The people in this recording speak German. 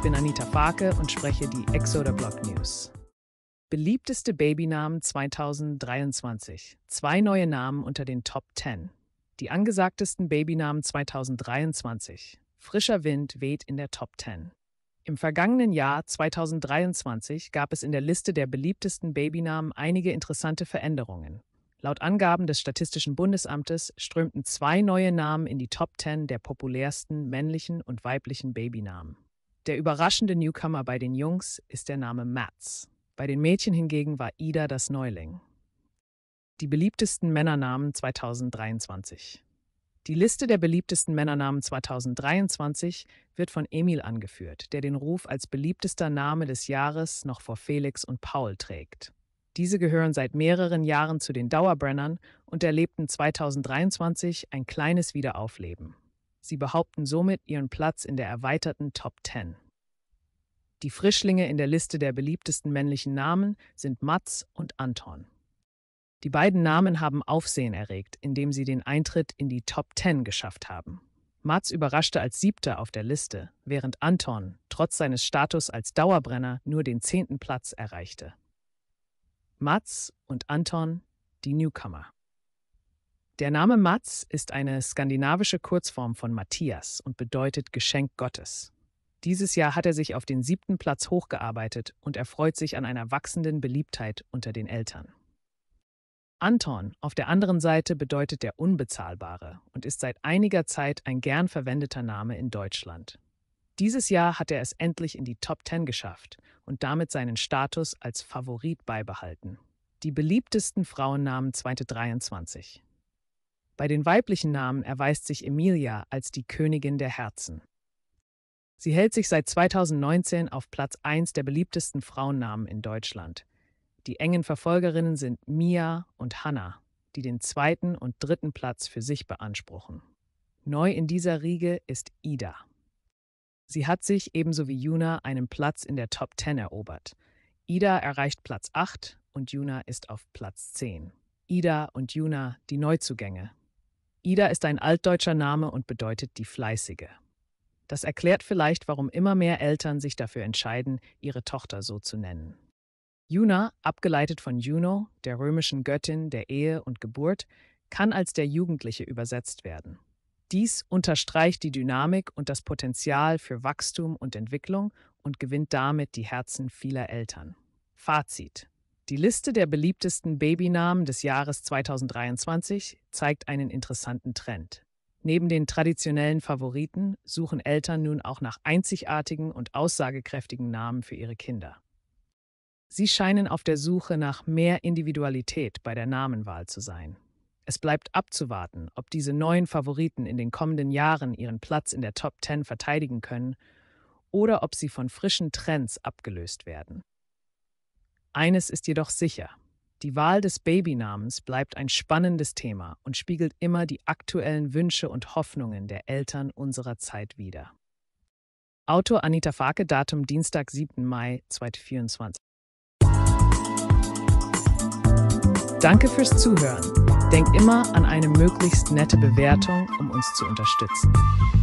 Ich bin Anita Farke und spreche die Exoder Blog News. Beliebteste Babynamen 2023. Zwei neue Namen unter den Top 10. Die angesagtesten Babynamen 2023. Frischer Wind weht in der Top 10. Im vergangenen Jahr 2023 gab es in der Liste der beliebtesten Babynamen einige interessante Veränderungen. Laut Angaben des Statistischen Bundesamtes strömten zwei neue Namen in die Top 10 der populärsten männlichen und weiblichen Babynamen. Der überraschende Newcomer bei den Jungs ist der Name Mats. Bei den Mädchen hingegen war Ida das Neuling. Die beliebtesten Männernamen 2023. Die Liste der beliebtesten Männernamen 2023 wird von Emil angeführt, der den Ruf als beliebtester Name des Jahres noch vor Felix und Paul trägt. Diese gehören seit mehreren Jahren zu den Dauerbrennern und erlebten 2023 ein kleines Wiederaufleben. Sie behaupten somit ihren Platz in der erweiterten Top 10. Die Frischlinge in der Liste der beliebtesten männlichen Namen sind Mats und Anton. Die beiden Namen haben Aufsehen erregt, indem sie den Eintritt in die Top 10 geschafft haben. Mats überraschte als Siebter auf der Liste, während Anton, trotz seines Status als Dauerbrenner, nur den zehnten Platz erreichte. Mats und Anton, die Newcomer. Der Name Mats ist eine skandinavische Kurzform von Matthias und bedeutet Geschenk Gottes. Dieses Jahr hat er sich auf den siebten Platz hochgearbeitet und erfreut sich an einer wachsenden Beliebtheit unter den Eltern. Anton auf der anderen Seite bedeutet der Unbezahlbare und ist seit einiger Zeit ein gern verwendeter Name in Deutschland. Dieses Jahr hat er es endlich in die Top Ten geschafft und damit seinen Status als Favorit beibehalten. Die beliebtesten Frauennamen 2023. Bei den weiblichen Namen erweist sich Emilia als die Königin der Herzen. Sie hält sich seit 2019 auf Platz 1 der beliebtesten Frauennamen in Deutschland. Die engen Verfolgerinnen sind Mia und Hanna, die den zweiten und dritten Platz für sich beanspruchen. Neu in dieser Riege ist Ida. Sie hat sich ebenso wie Juna einen Platz in der Top 10 erobert. Ida erreicht Platz 8 und Juna ist auf Platz 10. Ida und Juna, die Neuzugänge, Ida ist ein altdeutscher Name und bedeutet die Fleißige. Das erklärt vielleicht, warum immer mehr Eltern sich dafür entscheiden, ihre Tochter so zu nennen. Juna, abgeleitet von Juno, der römischen Göttin der Ehe und Geburt, kann als der Jugendliche übersetzt werden. Dies unterstreicht die Dynamik und das Potenzial für Wachstum und Entwicklung und gewinnt damit die Herzen vieler Eltern. Fazit. Die Liste der beliebtesten Babynamen des Jahres 2023 zeigt einen interessanten Trend. Neben den traditionellen Favoriten suchen Eltern nun auch nach einzigartigen und aussagekräftigen Namen für ihre Kinder. Sie scheinen auf der Suche nach mehr Individualität bei der Namenwahl zu sein. Es bleibt abzuwarten, ob diese neuen Favoriten in den kommenden Jahren ihren Platz in der Top 10 verteidigen können oder ob sie von frischen Trends abgelöst werden. Eines ist jedoch sicher. Die Wahl des Babynamens bleibt ein spannendes Thema und spiegelt immer die aktuellen Wünsche und Hoffnungen der Eltern unserer Zeit wider. Autor Anita Farke, Datum Dienstag, 7. Mai 2024. Danke fürs Zuhören. Denk immer an eine möglichst nette Bewertung, um uns zu unterstützen.